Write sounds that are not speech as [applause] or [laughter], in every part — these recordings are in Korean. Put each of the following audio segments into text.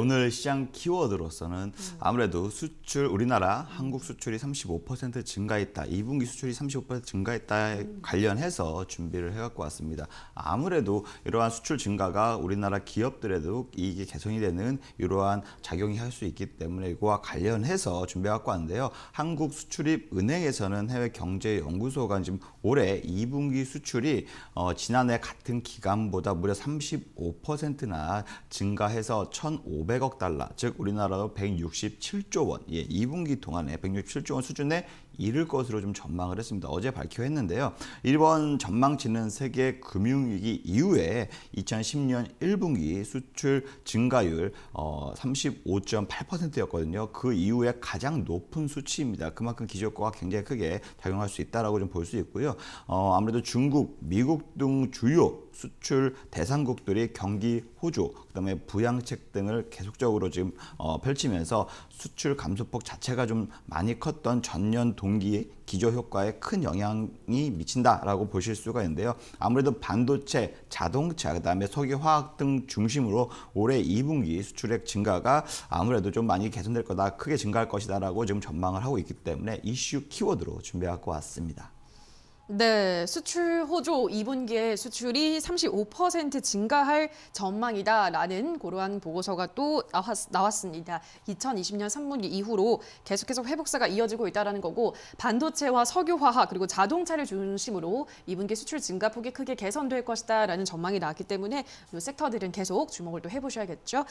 오늘 시장 키워드로서는 음. 아무래도 수출 우리나라 한국 수출이 35% 증가했다. 2분기 수출이 35% 증가했다에 음. 관련해서 준비를 해 갖고 왔습니다. 아무래도 이러한 수출 증가가 우리나라 기업들에도 이익이 개선이 되는 이러한 작용이 할 수 있기 때문에 이거와 관련해서 준비해 갖고 왔는데요. 한국 수출입 은행에서는 해외 경제 연구소가 지금 올해 2분기 수출이 어, 지난해 같은 기간보다 무려 35%나 증가해서 1,500 500억 달러, 즉 우리나라로 167조 원, 예, 2분기 동안에 167조 원 수준에 이를 것으로 좀 전망을 했습니다. 어제 밝혀 했는데요 일본 전망치는 세계 금융위기 이후에 2010년 1분기 수출 증가율 어, 35.8%였거든요. 그 이후에 가장 높은 수치입니다. 그만큼 기저효과가 굉장히 크게 작용할 수 있다라고 좀 볼 수 있고요. 어, 아무래도 중국, 미국 등 주요 수출 대상국들이 경기 호조, 그다음에 부양책 등을 계속적으로 지금 어, 펼치면서 수출 감소폭 자체가 좀 많이 컸던 전년 동기 기조 효과에 큰 영향이 미친다라고 보실 수가 있는데요. 아무래도 반도체, 자동차, 그다음에 석유화학 등 중심으로 올해 2분기 수출액 증가가 아무래도 좀 많이 개선될 거다, 크게 증가할 것이다라고 지금 전망을 하고 있기 때문에 이슈 키워드로 준비하고 왔습니다. 네, 수출 호조 2분기에 수출이 35% 증가할 전망이다라는 고러한 보고서가 또 나왔, 습니다 2020년 3분기 이후로 계속해서 회복세가 이어지고 있다는 거고 반도체와 석유화학 그리고 자동차를 중심으로 2분기 수출 증가폭이 크게 개선될 것이다라는 전망이 나왔기 때문에 이 섹터들은 계속 주목을 또 해보셔야겠죠.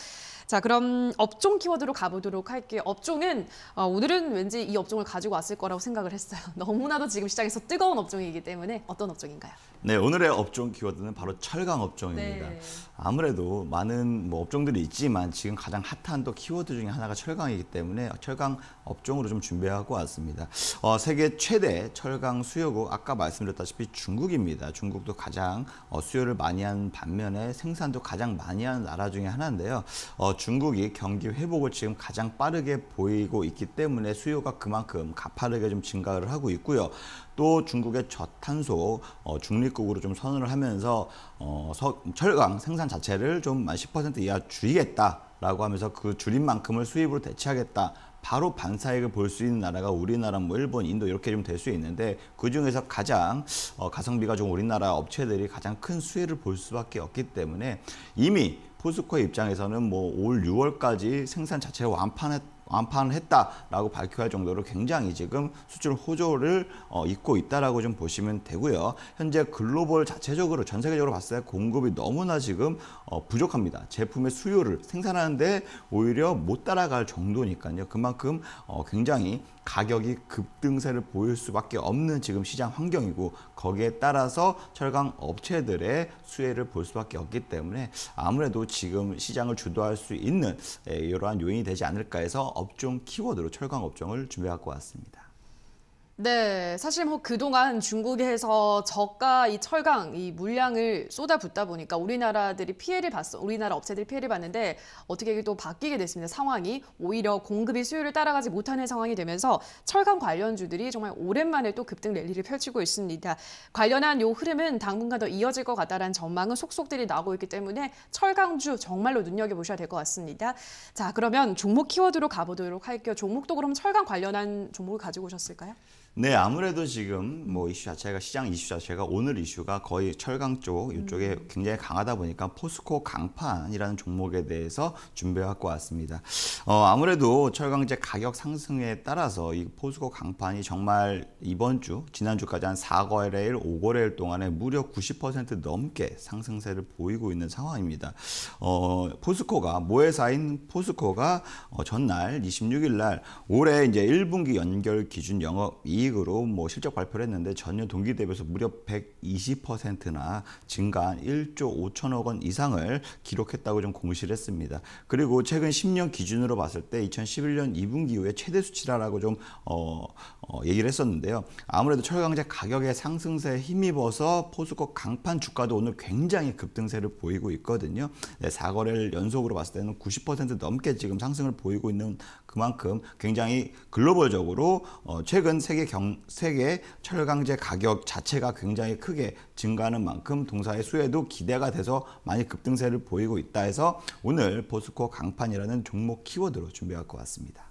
자, 그럼 업종 키워드로 가보도록 할게요. 업종은 어, 오늘은 왠지 이 업종을 가지고 왔을 거라고 생각을 했어요. [laughs] 너무나도 지금 시장에서 뜨거운 업종이 업종이기 때문에 어떤 업종인가요? 네, 오늘의 업종 키워드는 바로 철강 업종입니다. 네. 아무래도 많은 뭐 업종들이 있지만 지금 가장 핫한 또 키워드 중에 하나가 철강이기 때문에 철강 업종으로 좀 준비하고 왔습니다. 어, 세계 최대 철강 수요국 아까 말씀드렸다시피 중국입니다. 중국도 가장 어, 수요를 많이 한 반면에 생산도 가장 많이 하는 나라 중에 하나인데요. 어, 중국이 경기 회복을 지금 가장 빠르게 보이고 있기 때문에 수요가 그만큼 가파르게 좀 증가를 하고 있고요. 또 중국의 저탄소 어, 중립국으로 좀 선언을 하면서 어, 서, 철강 생산 자체를 좀10% 이하 줄이겠다라고 하면서 그 줄인 만큼을 수입으로 대체하겠다. 바로 반사익을 볼 수 있는 나라가 우리나라, 뭐 일본, 인도 이렇게 좀 될 수 있는데 그 중에서 가장 어, 가성비가 좀 우리나라 업체들이 가장 큰 수혜를 볼 수밖에 없기 때문에 이미 포스코 입장에서는 뭐 올 6월까지 생산 자체를 완판했 다 완판을 했다라고 밝혀야 정도로 굉장히 지금 수출 호조를 어, 입고 있다라고 좀 보시면 되고요. 현재 글로벌 자체적으로 전 세계적으로 봤을 때 공급이 너무나 지금 어, 부족합니다. 제품의 수요를 생산하는데 오히려 못 따라갈 정도니까요. 그만큼 어, 굉장히 가격이 급등세를 보일 수밖에 없는 지금 시장 환경이고 거기에 따라서 철강 업체들의 수혜를 볼 수밖에 없기 때문에 아무래도 지금 시장을 주도할 수 있는 예, 이러한 요인이 되지 않을까 해서 업종 키워드로 철강 업종을 준비해 갖고 왔습니다. 네, 사실 뭐 그동안 중국에서 저가 이 철강 이 물량을 쏟아붓다 보니까 우리나라들이 피해를 봤어. 우리나라 업체들이 피해를 봤는데 어떻게 이게 또 바뀌게 됐습니다. 상황이 오히려 공급이 수요를 따라가지 못하는 상황이 되면서 철강 관련주들이 정말 오랜만에 또 급등 랠리를 펼치고 있습니다. 관련한 요 흐름은 당분간 더 이어질 것 같다라는 전망은 속속들이 나오고 있기 때문에 철강주 정말로 눈여겨 보셔야 될 것 같습니다. 자, 그러면 종목 키워드로 가보도록 할게요. 종목도 그럼 철강 관련한 종목을 가지고 오셨을까요? 네, 아무래도 지금 뭐 이슈 자체가 시장 이슈 자체가 오늘 이슈가 거의 철강 쪽 이쪽에 음. 굉장히 강하다 보니까 포스코 강판이라는 종목에 대해서 준비해 왔고 왔습니다. 어, 아무래도 철강제 가격 상승에 따라서 이 포스코 강판이 정말 이번 주, 지난주까지 한 4거래일, 5거래일 동안에 무려 90% 넘게 상승세를 보이고 있는 상황입니다. 어, 포스코가 모회사인 포스코가 어, 전날 26일 날 올해 이제 1분기 연결 기준 영업 이 이익으로 뭐 실적 발표를 했는데 전년 동기 대비해서 무려 120%나 증가한 1조 5천억 원 이상을 기록했다고 좀 공시를 했습니다. 그리고 최근 10년 기준으로 봤을 때 2011년 2분기 이후에 최대 수치라고좀 어, 어, 얘기를 했었는데요. 아무래도 철강제 가격의 상승세에 힘입어서 포스코 강판 주가도 오늘 굉장히 급등세를 보이고 있거든요. 네, 4거래를 연속으로 봤을 때는 90% 넘게 지금 상승을 보이고 있는 그만큼 굉장히 글로벌적으로 어, 최근 세계 경제 경, 세계 철강제 가격 자체가 굉장히 크게 증가하는 만큼 동사의 수혜도 기대가 돼서 많이 급등세를 보이고 있다 해서 오늘 보스코 강판이라는 종목 키워드로 준비할 것 같습니다.